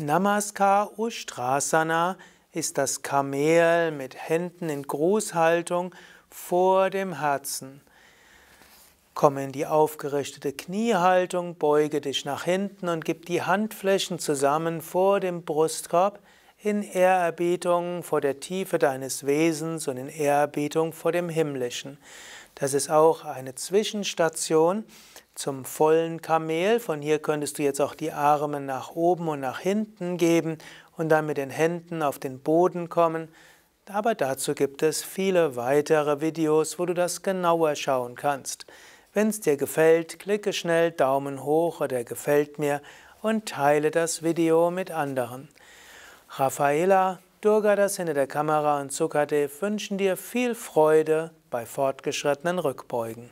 Namaskar Ustrasana ist das Kamel mit Händen in Grußhaltung vor dem Herzen. Komme in die aufgerichtete Kniehaltung, beuge dich nach hinten und gib die Handflächen zusammen vor dem Brustkorb in Ehrerbietung vor der Tiefe deines Wesens und in Ehrerbietung vor dem Himmlischen. Das ist auch eine Zwischenstation zum vollen Kamel. Von hier könntest du jetzt auch die Arme nach oben und nach hinten geben und dann mit den Händen auf den Boden kommen. Aber dazu gibt es viele weitere Videos, wo du das genauer schauen kannst. Wenn es dir gefällt, klicke schnell Daumen hoch oder gefällt mir und teile das Video mit anderen. Rafaela Durgadas hinter der Kamera und Sukadev wünschen dir viel Freude bei fortgeschrittenen Rückbeugen.